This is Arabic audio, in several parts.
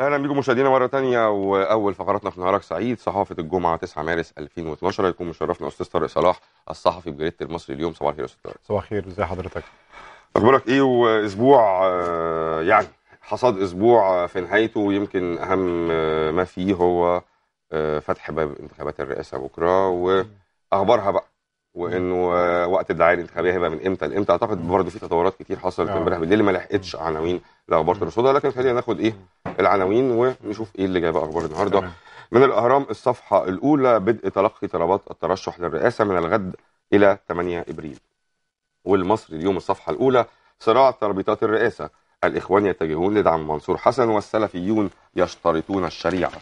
اهلا بيكم مشاهدينا مره ثانيه واول فقراتنا في نهارك سعيد صحافه الجمعه 9 مارس 2012 يكون مشرفنا استاذ طارق صلاح الصحفي بجريده المصري اليوم صباح الخير يا استاذ طارق صباح الخير ازي حضرتك اخبارك ايه واسبوع آه، يعني حصاد اسبوع آه، في نهايته ويمكن اهم آه، ما فيه هو فتح باب انتخابات الرئاسه بكره واخبارها بقى وانه وقت الدعايه الانتخابيه هيبقى من امتى لامتى اعتقد برضه في تطورات كتير حصلت آه. امبارح بالليل ما لحقتش عناوين الاخبار ترصدها لكن خلينا ناخد ايه العناوين ونشوف ايه اللي جايبه اخبار النهارده من الاهرام الصفحه الاولى بدء تلقي طلبات الترشح للرئاسه من الغد الى 8 ابريل والمصري اليوم الصفحه الاولى صراع تربيطات الرئاسه الاخوان يتجهون لدعم منصور حسن والسلفيون يشترطون الشريعه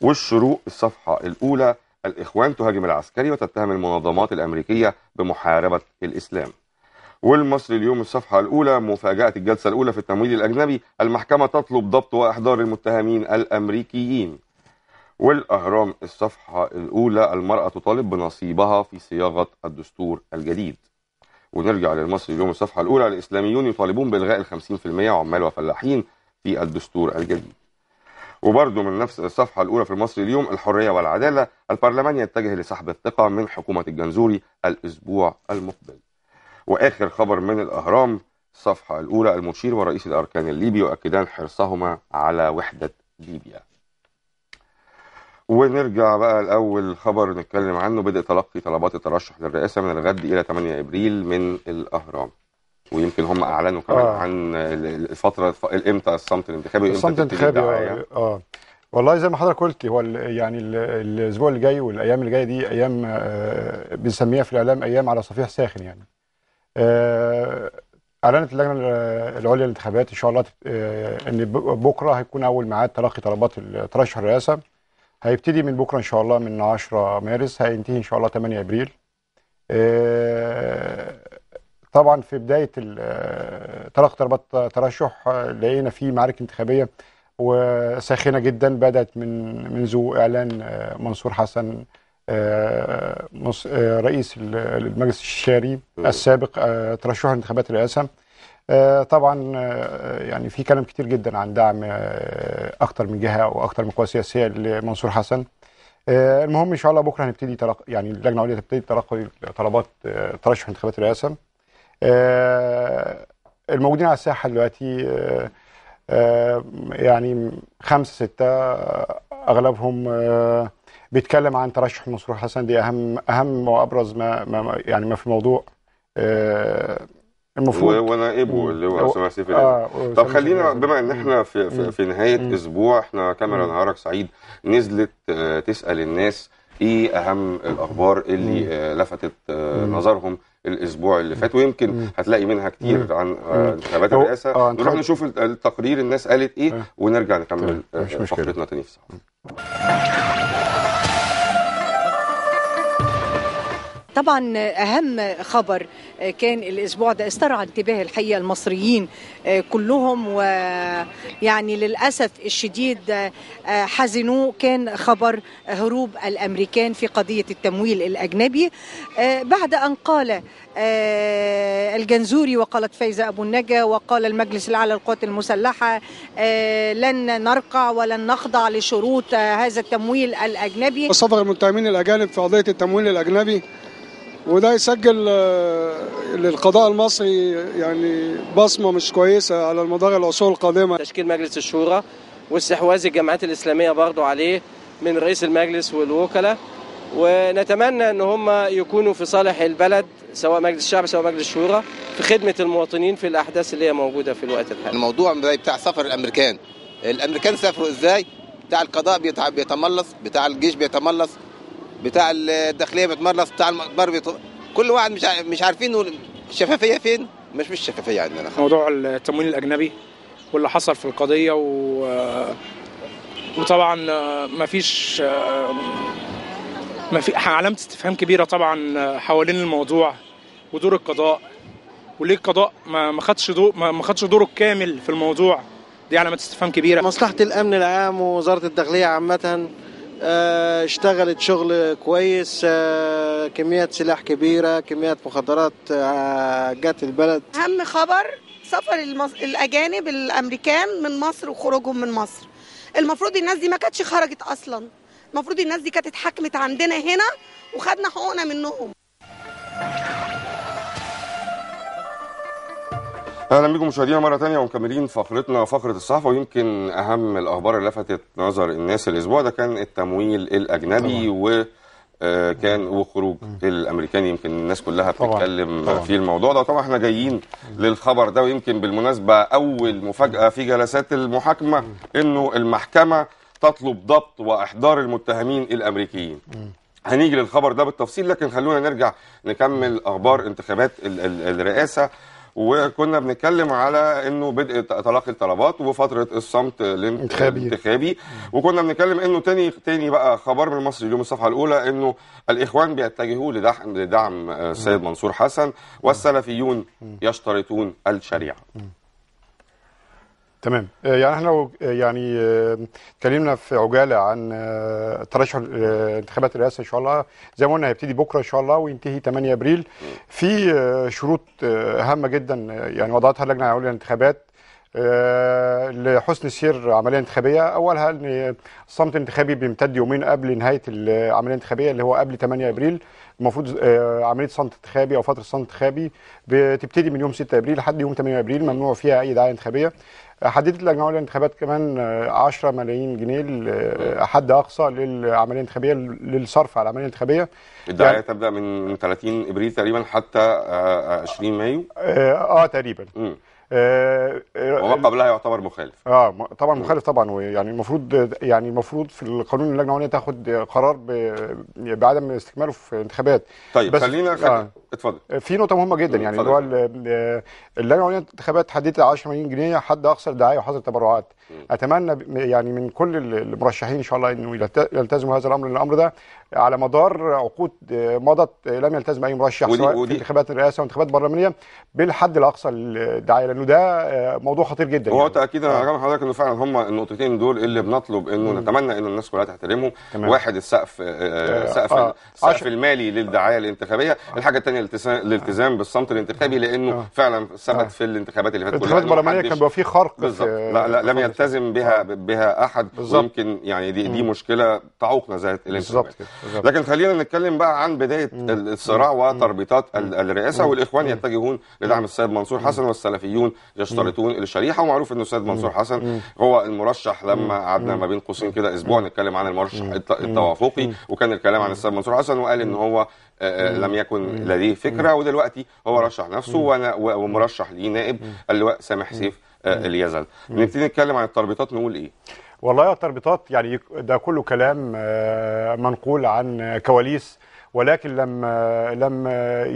والشروق الصفحه الاولى الإخوان تهاجم العسكري وتتهم المنظمات الأمريكية بمحاربة الإسلام والمصري اليوم الصفحة الأولى مفاجأة الجلسة الأولى في التمويل الأجنبي المحكمة تطلب ضبط وإحضار المتهمين الأمريكيين والأهرام الصفحة الأولى المرأة تطالب بنصيبها في صياغة الدستور الجديد ونرجع للمصري اليوم الصفحة الأولى الإسلاميون يطالبون بإلغاء الخمسين في المية عمال وفلاحين في الدستور الجديد وبرضه من نفس الصفحة الأولى في المصري اليوم الحرية والعدالة البرلمان يتجه لسحب الثقة من حكومة الجنزوري الأسبوع المقبل وآخر خبر من الأهرام الصفحة الأولى المشير ورئيس الأركان الليبي يؤكدان حرصهما على وحدة ليبيا ونرجع بقى لأول خبر نتكلم عنه بدء تلقي طلبات الترشح للرئاسة من الغد إلى 8 إبريل من الأهرام ويمكن هم اعلنوا كمان آه. عن الفتره امتى الصمت الانتخابي الصمت الانتخابي اه, يعني؟ آه. والله زي ما حضرتك قلت هو يعني الاسبوع اللي جاي والايام اللي جايه دي ايام آه بنسميها في الاعلام ايام على صفيح ساخن يعني. آه اعلنت اللجنه العليا للانتخابات ان شاء الله آه ان بكره هيكون اول ميعاد تلقي طلبات ترشح الرئاسه. هيبتدي من بكره ان شاء الله من 10 مارس هينتهي ان شاء الله 8 ابريل. آه طبعا في بدايه آه، تلقي رباط ترشح آه، لقينا فيه معارك انتخابيه وساخنه جدا بدات من منذ اعلان آه، منصور حسن رئيس المجلس الشاري السابق ترشحه انتخابات الرئاسه طبعا يعني في كلام كتير جدا عن دعم اكتر من جهه او اكتر من قوى سياسيه لمنصور حسن المهم ان شاء الله بكره هنبتدي يعني اللجنه العليا تبتدي تلقي طلبات ترشح انتخابات الرئاسه آه، الموجودين على الساحه دلوقتي آه، آه، يعني خمسه سته اغلبهم بيتكلم عن ترشح منصور حسن دي اهم اهم وابرز ما, يعني ما في الموضوع المفروض ونائبه اللي هو اسامه سيف آه طب خلينا بما ان احنا في في, في نهايه اسبوع احنا كاميرا نهارك سعيد نزلت تسال الناس ايه اهم الاخبار اللي مم. آه، لفتت آه، مم. نظرهم الاسبوع اللي فات ويمكن مم. هتلاقي منها كتير عن آه، انتخابات الرئاسه آه نروح نشوف التقرير الناس قالت ايه ونرجع نكمل طيب، فقرتنا تاني في الصحافه طبعا اهم خبر كان الاسبوع ده استرعى انتباه الحقيقه المصريين كلهم ويعني للاسف الشديد حزنوا كان خبر هروب الامريكان في قضيه التمويل الاجنبي بعد ان قال آه، الجنزوري وقالت فايزة أبو النجا وقال المجلس الأعلى للقوات المسلحة آه، لن نرقع ولن نخضع لشروط آه، هذا التمويل الأجنبي وصفغ المتهمين الأجانب في قضية التمويل الأجنبي وده يسجل للقضاء المصري يعني بصمة مش كويسة على مدار العصور القادمة تشكيل مجلس الشورى واستحواذ الجماعات الإسلامية برضه عليه من رئيس المجلس والوكلاء ونتمنى ان هم يكونوا في صالح البلد سواء مجلس الشعب سواء مجلس الشورى في خدمه المواطنين في الاحداث اللي هي موجوده في الوقت الحالي. الموضوع زي بتاع سفر الامريكان، الامريكان سافروا ازاي؟ بتاع القضاء بيتملص، بتاع الجيش بيتملص، بتاع الداخليه بيتملص، بتاع المقبر بيتملص، كل واحد مش مش عارفين الشفافيه فين؟ مش مش شفافيه عندنا موضوع التمويل الاجنبي واللي حصل في القضيه و وطبعا ما فيش ما في علامه استفهام كبيره طبعا حوالين الموضوع ودور القضاء وليه القضاء ما خدش دور ما خدش دوره الكامل في الموضوع دي علامات استفهام كبيره مصلحه الامن العام ووزاره الداخليه عامه آه، اشتغلت شغل كويس آه، كميات سلاح كبيره كميات مخدرات آه، جت البلد اهم خبر سفر المص... الاجانب الامريكان من مصر وخروجهم من مصر المفروض الناس دي ما كانتش خرجت اصلا المفروض الناس دي كانت اتحكمت عندنا هنا وخدنا حقوقنا منهم اهلا بيكم مشاهدينا مره ثانيه ومكملين فقرتنا فقره الصحافه ويمكن اهم الاخبار اللي لفتت نظر الناس الاسبوع ده كان التمويل الاجنبي طبعا. وكان آه، وخروج الامريكان يمكن الناس كلها بتتكلم طبعا. في الموضوع ده طبعا احنا جايين للخبر ده ويمكن بالمناسبه اول مفاجاه في جلسات المحاكمه انه المحكمه تطلب ضبط واحضار المتهمين الامريكيين هنيجي للخبر ده بالتفصيل لكن خلونا نرجع نكمل اخبار انتخابات الرئاسه وكنا بنتكلم على انه بدء تلقي الطلبات وفتره الصمت الانتخابي وكنا بنتكلم انه تاني تاني بقى خبر من المصري اليوم الصفحه الاولى انه الاخوان بيتجهوا لدعم آه، السيد منصور حسن والسلفيون يشترطون الشريعه تمام آه، يعني احنا لو آه، يعني آه، اتكلمنا في عجاله عن ترشح انتخابات الرئاسه ان شاء الله زي ما قلنا هيبتدي بكره ان شاء الله وينتهي 8 ابريل في شروط هامه جدا يعني وضعتها اللجنه العليا للانتخابات لحسن سير عمليه انتخابيه اولها ان الصمت الانتخابي بيمتد يومين قبل نهايه العمليه الانتخابيه اللي هو قبل 8 ابريل المفروض آه، عمليه صمت انتخابي او فتره صمت انتخابي بتبتدي من يوم 6 ابريل لحد يوم 8 ابريل ممنوع فيها اي دعايه انتخابيه حددت الأجنحة للانتخابات كمان 10 آه، ملايين جنيه آه، حد أقصى للعملية الانتخابية للصرف على العملية الانتخابية الدعاية يعني تبدأ من 30 إبريل تقريبا حتى 20 مايو آه, آه تقريبا م. آه، آه، وما قبلها يعتبر مخالف اه طبعا مخالف طبعا ويعني المفروض يعني المفروض في القانون اللجنه العليا تاخد قرار بعدم استكماله في انتخابات طيب بس خلينا آه اتفضل في نقطه مهمه جدا يعني اللي هو اللجنه العليا للانتخابات حددت 10 مليون جنيه حد اقصى للدعايه وحظر تبرعات اتمنى يعني من كل المرشحين ان شاء الله انه يلتزموا هذا الامر الامر ده على مدار عقود مضت لم يلتزم اي مرشح سواء في انتخابات الرئاسه وانتخابات برلمانيه بالحد الاقصى للدعايه لانه ده آه، موضوع خطير جدا هو يعني. تاكيد انا هكمل آه. حضرتك انه فعلا هم النقطتين دول اللي بنطلب انه نتمنى انه الناس كلها تحترمهم واحد السقف آه، سقف آه. السقف المالي للدعايه الانتخابيه الحاجه الثانيه الالتزام بالصمت الانتخابي لانه فعلا ثبت في الانتخابات اللي فاتت الانتخابات البرلمانيه كان بيبقى فيه خرق بالظبط لا, لا لم يلتزم بها بها احد بالزبط. ويمكن يعني دي دي مشكله تعوق نزاهه الانتخابات لكن خلينا نتكلم بقى عن بدايه الصراع وتربيطات الرئاسه والاخوان يتجهون لدعم السيد منصور حسن والسلفيون دول يشترطون الشريحه ومعروف ان الاستاذ منصور حسن هو المرشح لما قعدنا ما بين قوسين كده اسبوع نتكلم عن المرشح التوافقي وكان الكلام عن الاستاذ منصور حسن وقال ان هو لم يكن لديه فكره ودلوقتي هو رشح نفسه ومرشح ليه نائب اللواء سامح سيف اليزن نبتدي نتكلم عن التربيطات نقول ايه والله التربيطات يعني ده كله كلام منقول عن كواليس ولكن لم لم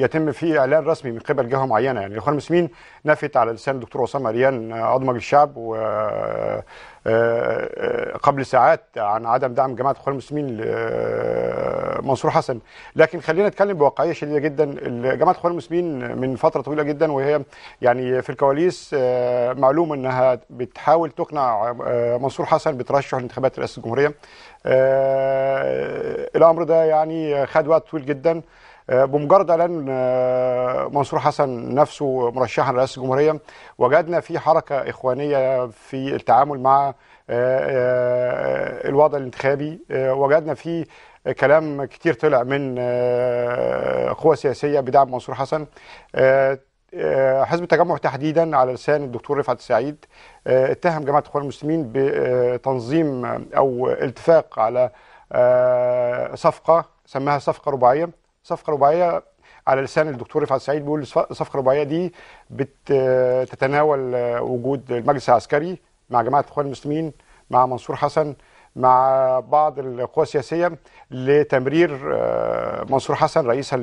يتم فيه اعلان رسمي من قبل جهه معينه يعني الاخوان المسلمين نفت على لسان الدكتور عصام عريان مجلس الشعب و آه، آه، قبل ساعات عن عدم دعم جماعه الاخوان المسلمين لمنصور آه، حسن لكن خلينا نتكلم بواقعيه شديده جدا جماعه الاخوان المسلمين من فتره طويله جدا وهي يعني في الكواليس معلوم انها بتحاول تقنع منصور حسن بترشح لانتخابات رئاسه الجمهوريه الامر ده يعني خد وقت طويل جدا آه، بمجرد اعلان آه، منصور حسن نفسه مرشحا لرئاسه الجمهوريه وجدنا في حركه اخوانيه في التعامل مع آه، الوضع الانتخابي وجدنا في كلام كتير طلع من قوى سياسيه بدعم منصور حسن حزب التجمع تحديدا على لسان الدكتور رفعت السعيد اتهم جماعه الاخوان المسلمين بتنظيم او التفاق على صفقه سماها صفقه رباعيه صفقه رباعيه على لسان الدكتور رفعت سعيد بيقول الصفقه الرباعيه دي بتتناول آه، وجود المجلس العسكري مع جماعه الاخوان المسلمين مع منصور حسن مع بعض القوى السياسيه لتمرير آه، منصور حسن رئيسا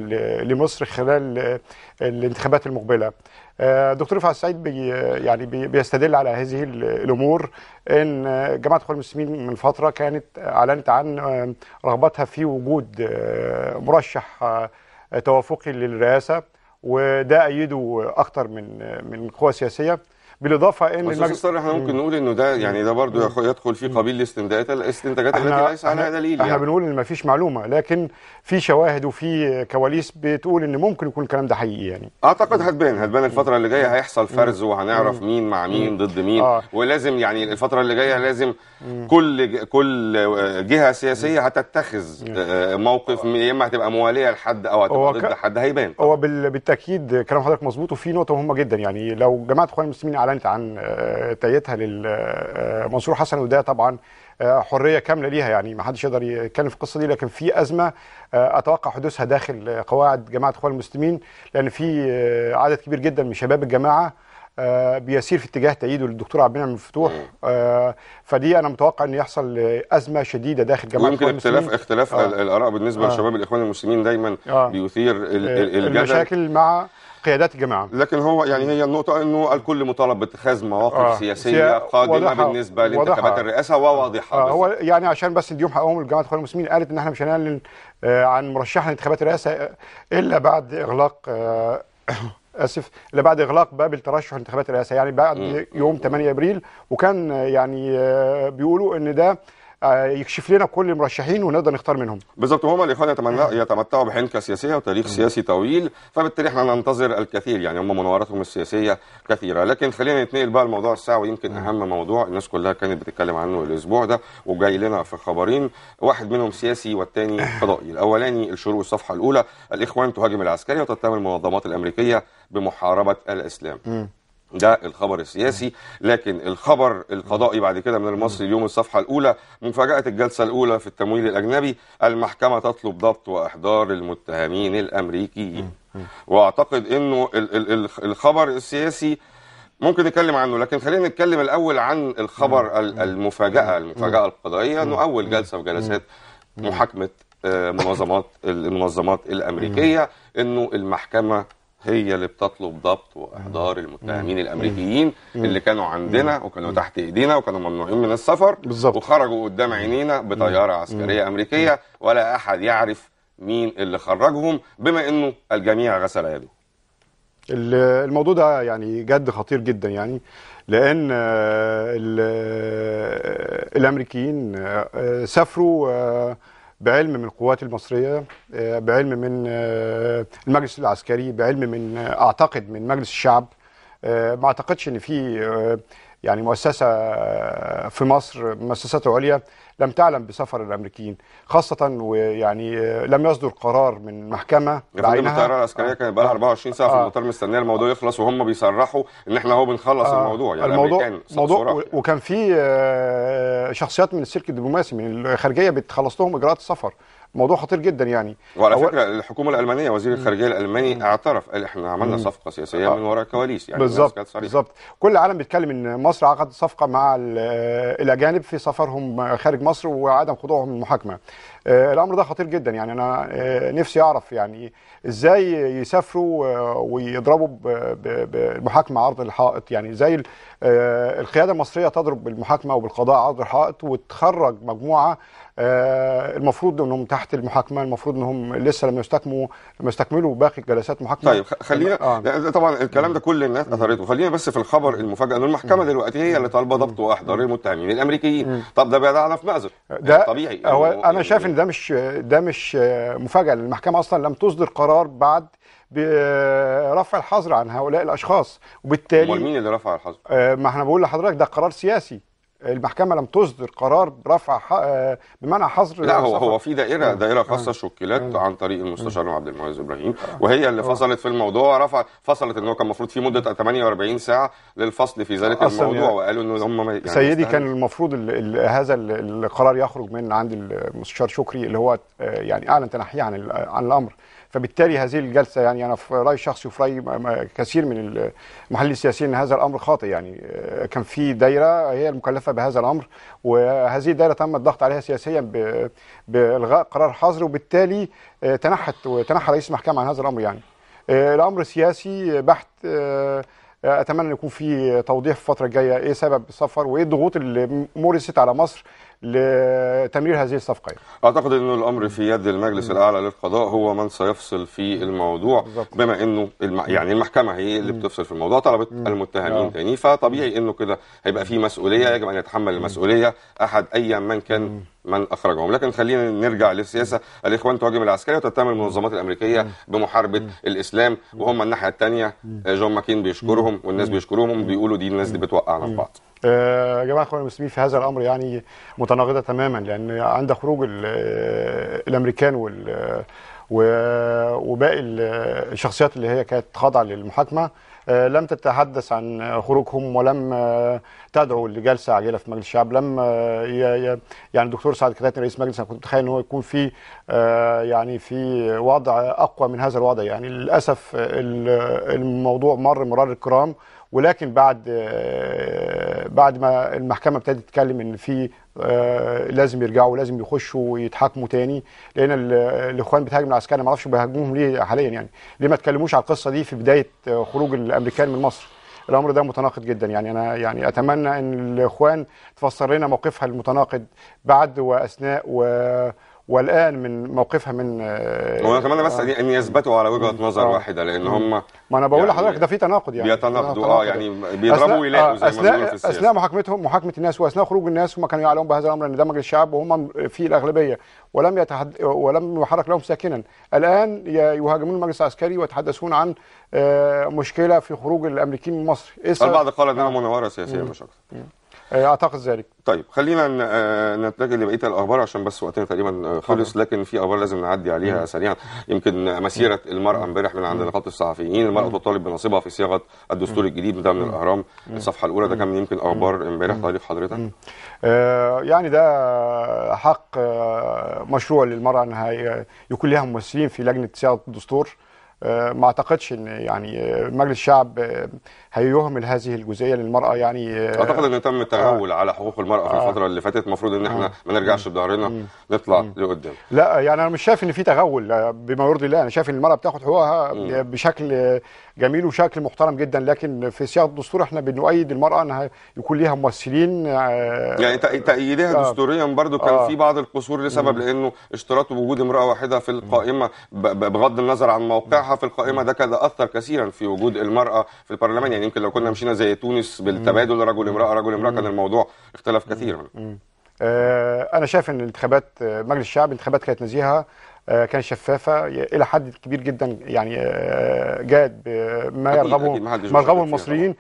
لمصر خلال آه، الانتخابات المقبله. آه، دكتور رفع السعيد بي يعني بي بيستدل على هذه الامور ان جماعه اخوان المسلمين من فتره كانت اعلنت عن رغبتها في وجود مرشح توافقي للرئاسه وده ايده اكثر من من قوى سياسيه. بالاضافه ان المجلس المجلس احنا ممكن نقول انه ده يعني ده برضه يدخل في قبيل الاستنتاجات الاستنتاجات التي ليس عليها دليل يعني. احنا يعني. بنقول ان ما فيش معلومه لكن في شواهد وفي كواليس بتقول ان ممكن يكون الكلام ده حقيقي يعني اعتقد هتبان هتبان الفتره اللي جايه هيحصل فرز وهنعرف مين مع مين ضد مين آه. ولازم يعني الفتره اللي جايه لازم كل كل جهه سياسيه هتتخذ آه، موقف يا اما هتبقى مواليه لحد او هتبقى ضد حد هيبان هو بالتاكيد كلام حضرتك مظبوط وفي نقطه مهمه جدا يعني لو جماعه اخوان المسلمين على اعلنت عن آه، تايتها لمنصور آه، آه، حسن وده طبعا حريه كامله ليها يعني ما حدش يقدر يتكلم في القصه دي لكن في ازمه اتوقع حدوثها داخل قواعد جماعه اخوان المسلمين لان في عدد كبير جدا من شباب الجماعه بيسير في اتجاه تأييده للدكتور عبد المنعم مفتوح فدي انا متوقع ان يحصل ازمه شديده داخل جماعه ممكن اختلاف اختلاف آه. الاراء بالنسبه آه. لشباب الاخوان المسلمين دايما آه. بيثير الجدل المشاكل مع قيادات الجماعه لكن هو يعني هي النقطه انه الكل مطالب باتخاذ مواقف آه. سياسيه قادمه وضحة. بالنسبه لانتخابات الرئاسه وواضحه آه. هو يعني عشان بس نديهم حقهم الجماعه الاخوان المسلمين قالت ان احنا مش هنعلن آه، عن مرشح لانتخابات الرئاسه آه، الا بعد اغلاق آه اسف الا بعد اغلاق باب الترشح لانتخابات الرئاسه يعني بعد يوم 8 ابريل وكان يعني آه، بيقولوا ان ده آه، يكشف لنا كل المرشحين ونقدر نختار منهم بالظبط وهما الاخوان نعم. يتمتعوا بحنكه سياسيه وتاريخ نعم. سياسي طويل فبالتالي احنا ننتظر الكثير يعني هم مناوراتهم السياسيه كثيره لكن خلينا نتنقل بقى لموضوع الساعه ويمكن نعم. اهم موضوع الناس كلها كانت بتتكلم عنه الاسبوع ده وجاي لنا في خبرين واحد منهم سياسي والثاني قضائي الاولاني الشروق الصفحه الاولى الاخوان تهاجم العسكري وتتهم المنظمات الامريكيه بمحاربه الاسلام ده الخبر السياسي لكن الخبر القضائي بعد كده من المصري اليوم الصفحة الأولى مفاجأة الجلسة الأولى في التمويل الأجنبي المحكمة تطلب ضبط وإحضار المتهمين الأمريكيين وأعتقد أنه الخبر السياسي ممكن نتكلم عنه لكن خلينا نتكلم الأول عن الخبر المفاجأة المفاجأة القضائية أنه أول جلسة في جلسات محاكمة آه، منظمات المنظمات الأمريكية أنه المحكمة هي اللي بتطلب ضبط واحضار المتهمين الامريكيين اللي كانوا عندنا وكانوا تحت ايدينا وكانوا ممنوعين من السفر بالظبط وخرجوا قدام عينينا بطياره عسكريه امريكيه ولا احد يعرف مين اللي خرجهم بما انه الجميع غسل يده الموضوع ده يعني جد خطير جدا يعني لان الامريكيين آه، آه، سافروا آه، بعلم من القوات المصريه آه، بعلم من آه، المجلس العسكري بعلم من آه، اعتقد من مجلس الشعب ما اعتقدش ان في يعني مؤسسة آه، في مصر مؤسسات عليا لم تعلم بسفر الامريكيين خاصه ويعني آه، لم يصدر قرار من محكمه بعينها الطياره العسكريه آه. كانت بقى لها 24 ساعه آه. في المطار مستنيه الموضوع يخلص وهم بيصرحوا ان احنا هو بنخلص آه. الموضوع يعني الموضوع الموضوع وكان في شخصيات من السلك الدبلوماسي من الخارجيه بتخلص لهم اجراءات السفر موضوع خطير جدا يعني وعلى أو... فكره الحكومه الالمانيه وزير الخارجيه الالماني مم. اعترف قال احنا عملنا صفقه سياسيه آه. من وراء الكواليس يعني بالظبط بالظبط كل العالم بيتكلم ان مصر عقدت صفقه مع الاجانب في سفرهم خارج مصر وعدم خضوعهم للمحاكمه آه، الامر ده خطير جدا يعني انا آه، نفسي اعرف يعني ازاي يسافروا آه، ويضربوا بالمحاكمه عرض الحائط يعني زي القياده المصريه تضرب بالمحاكمه وبالقضاء عرض الحائط وتخرج مجموعه آه، المفروض انهم تحت المحاكمه المفروض انهم لسه لما يستكموا لما يستكملوا باقي جلسات محاكمه طيب خلينا آه. طبعا الكلام ده كل الناس اثرته خلينا بس في الخبر المفاجاه ان المحكمه دلوقتي هي اللي طالبه ضبط واحضار المتهمين الامريكيين طب ده بيضعنا في مأزق ده طبيعي هو انا شايف ان ده مش ده مش مفاجاه المحكمه اصلا لم تصدر قرار بعد برفع الحظر عن هؤلاء الاشخاص وبالتالي مين اللي رفع الحظر؟ آه، ما احنا بقول لحضرتك ده قرار سياسي المحكمه لم تصدر قرار برفع آه، بمنع حظر لا هو هو في دائره نعم. دائره نعم. خاصه شكلت نعم. عن طريق المستشار عبد المعز ابراهيم وهي اللي فصلت في الموضوع رفع فصلت ان هو كان المفروض في مده 48 ساعه للفصل في ذلك الموضوع يعني وقالوا ان هم يعني سيدي كان المفروض الـ الـ هذا القرار يخرج من عند المستشار شكري اللي هو آه، يعني اعلن تنحيه عن عن الامر فبالتالي هذه الجلسه يعني انا في راي شخصي وفي راي كثير من المحللين السياسيين ان هذا الامر خاطئ يعني آه، كان في دايره هي المكلفه بهذا الامر وهذه الدايره تم الضغط عليها سياسيا بالغاء قرار حظر وبالتالي آه، تنحت وتنحى رئيس المحكمه عن هذا الامر يعني آه، الامر سياسي بحت اتمنى ان يكون في توضيح في الفتره الجايه ايه سبب السفر وايه الضغوط اللي مورست على مصر لتمرير هذه الصفقه يعني. اعتقد انه الامر في يد المجلس م. الاعلى للقضاء هو من سيفصل في الموضوع بالزبط. بما انه الم... يعني المحكمه هي اللي بتفصل في الموضوع طلبت م. المتهمين م. نعم. تاني فطبيعي انه كده هيبقى في مسؤوليه يجب ان يتحمل المسؤوليه احد ايا من كان من اخرجهم لكن خلينا نرجع للسياسه الاخوان تهاجم العسكريه وتتهم المنظمات الامريكيه بمحاربه الاسلام وهم الناحيه الثانيه آه، جون ماكين بيشكرهم والناس بيشكرهم بيقولوا دي الناس دي بتوقعنا في بعض يا آه، جماعه اخوان المسلمين في هذا الامر يعني متناقضه تماما لان عند خروج آه، الامريكان وال وباقي الشخصيات اللي هي كانت خاضعه للمحاكمه آه، لم تتحدث عن خروجهم ولم آه، تدعو لجلسه عاجله في مجلس الشعب لم آه، يعني الدكتور سعد كتاتني رئيس مجلس انا كنت متخيل ان هو يكون في يعني في وضع اقوى من هذا الوضع يعني للاسف الموضوع مر مرار الكرام ولكن بعد آه، بعد ما المحكمه ابتدت تتكلم ان في آه، لازم يرجعوا لازم يخشوا ويتحاكموا تاني لان الاخوان بتهاجم العسكري انا ما اعرفش بيهاجموهم ليه حاليا يعني ليه ما اتكلموش على القصه دي في بدايه آه، خروج الامريكان من مصر الامر ده متناقض جدا يعني انا يعني اتمنى ان الاخوان تفسر لنا موقفها المتناقض بعد واثناء و والان من موقفها من هو آه، اتمنى بس آه، ان يثبتوا على وجهه آه، نظر واحده لان هم ما انا بقول يعني لحضرتك ده في تناقض يعني بيتناقضوا اه يعني بيضربوا ويلاقوا زي أثناء ما بيقولوا في السياسه اثناء محاكمتهم محاكمه الناس واثناء خروج الناس هم كانوا يعلمون بهذا الامر ان ده مجلس الشعب وهم في الاغلبيه ولم يتحد ولم يحرك لهم ساكنا الان يهاجمون المجلس العسكري ويتحدثون عن مشكله في خروج الامريكيين من مصر إيه البعض قال انها مناوره سياسيه مش اكثر آه، اعتقد ذلك طيب خلينا آه، نتجه لبقيه الاخبار عشان بس وقتنا تقريبا آه، خلص لكن في اخبار لازم نعدي عليها سريعا يمكن مسيره المراه امبارح من عند نقابه الصحفيين المراه تطالب بنصيبها في صياغه الدستور الجديد ده من الاهرام الصفحه الاولى ده كان يمكن اخبار امبارح تعليق طيب، حضرتك يعني ده حق مشروع للمراه انها يكون لها ممثلين في لجنه صياغه الدستور آه، ما اعتقدش ان يعني آه، مجلس الشعب آه، هيهمل هذه الجزئيه للمراه يعني اعتقد انه تم التغول آه على حقوق المراه في آه الفتره اللي فاتت المفروض ان احنا آه ما نرجعش بظهرنا نطلع لقدام لا يعني انا مش شايف ان في تغول بما يرضي الله انا شايف ان المراه بتاخد حقوقها بشكل جميل وشكل محترم جدا لكن في سياق الدستور احنا بنؤيد المراه انها يكون ليها ممثلين يعني تأييدها دستوريا برضو كان في بعض القصور لسبب لانه اشتراط وجود امراه واحده في القائمه بغض النظر عن موقعها بصراحه في القائمه ده كذا اثر كثيرا في وجود المراه في البرلمان يعني يمكن لو كنا مشينا زي تونس بالتبادل رجل امراه رجل امراه كان الموضوع اختلف كثيرا آه، انا شايف ان الانتخابات آه، مجلس الشعب الانتخابات كانت نزيهه آه، كانت شفافه الى حد كبير جدا يعني جاد بما يرغبه ما يرغبه المصريين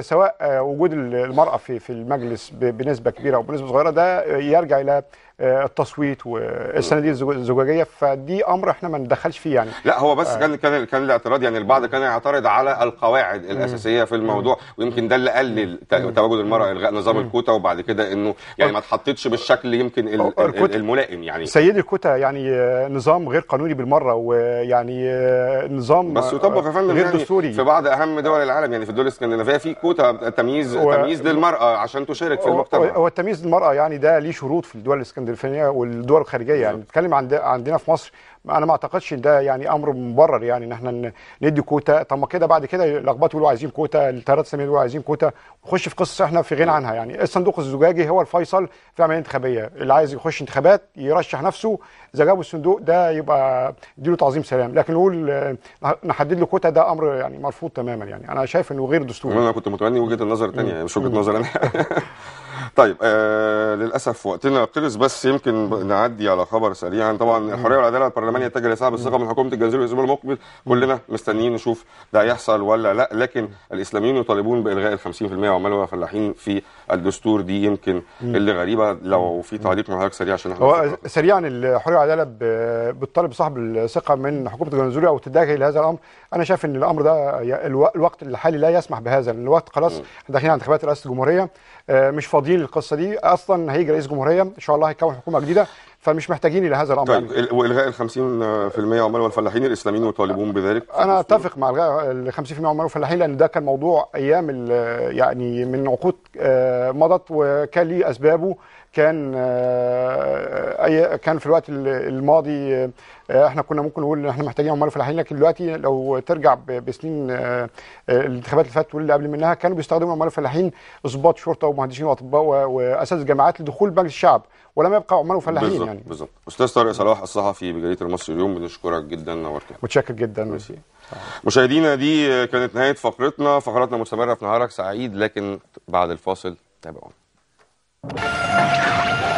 سواء وجود المراه في في المجلس بنسبه كبيره او بنسبه صغيره ده يرجع الى آه، التصويت والصناديق الزجاجيه فدي امر احنا ما ندخلش فيه يعني لا هو بس آه. كان كان كان الاعتراض يعني البعض كان يعترض على القواعد الاساسيه في الموضوع ويمكن ده اللي قلل تواجد المراه الغاء نظام الكوتا وبعد كده انه يعني ما اتحطتش بالشكل يمكن الملائم يعني سيد الكوتا يعني آه، نظام غير قانوني بالمره ويعني نظام بس يطبق يا فندم غير يعني دستوري في بعض اهم دول العالم يعني في الدول الاسكندنافيه في كوتا تمييز تمييز للمراه عشان تشارك في المجتمع هو التمييز للمراه يعني ده ليه شروط في الدول الاسكندنافيه الفنيه والدول الخارجيه يعني نتكلم عن عندنا في مصر انا ما اعتقدش ده يعني امر مبرر يعني ان احنا ندي كوتا طب ما كده بعد كده لخبطوا يقولوا عايزين كوتا التيارات الساميه يقولوا عايزين كوتا نخش في قصص احنا في غنى عنها يعني الصندوق الزجاجي هو الفيصل في عمليه انتخابيه اللي عايز يخش انتخابات يرشح نفسه اذا جابوا الصندوق ده يبقى اديله تعظيم سلام لكن نقول آه، نحدد له كوتا ده امر يعني مرفوض تماما يعني انا شايف انه غير دستوري انا كنت متمني وجهه النظر الثانيه مش وجهه نظر انا طيب آه للاسف وقتنا خلص بس يمكن نعدي على خبر سريعا طبعا الحريه والعداله البرلمانيه يتجه لسحب الثقه من حكومه الجزائر الاسبوع المقبل كلنا مستنيين نشوف ده هيحصل ولا لا لكن الاسلاميين يطالبون بالغاء ال 50% عمال وفلاحين في الدستور دي يمكن اللي غريبه لو في تعليق من حضرتك سريع عشان هو سريعا الحريه والعداله بتطالب صاحب الثقه من حكومه الجنزوريا او تتجه لهذا الامر انا شايف ان الامر ده الوقت الحالي لا يسمح بهذا الوقت خلاص داخلين على انتخابات رئاسه الجمهوريه آه، مش فاضيين القصه دي اصلا هيجي رئيس جمهوريه ان شاء الله هيكون حكومه جديده فمش محتاجين الى هذا الامر طيب يعني. والغاء ال 50% عمال آه، والفلاحين الاسلاميين يطالبون بذلك انا اتفق مع الغاء ال 50% عمال والفلاحين لان ده كان موضوع ايام آه، يعني من عقود آه، مضت وكان ليه اسبابه كان اي كان في الوقت الماضي احنا كنا ممكن نقول ان احنا محتاجين عمال فلاحين لكن دلوقتي لو ترجع بسنين الانتخابات اللي فاتت واللي قبل منها كانوا بيستخدموا عمال فلاحين ضباط شرطه ومهندسين واطباء واساتذه جامعات لدخول مجلس الشعب ولم يبقى عمال وفلاحين بالزبط يعني بالظبط استاذ طارق صلاح الصحفي بجريده المصري اليوم بنشكرك جدا نورتنا متشكر جدا ميرسي مشاهدينا دي كانت نهايه فقرتنا فقراتنا مستمره في نهارك سعيد لكن بعد الفاصل تابعونا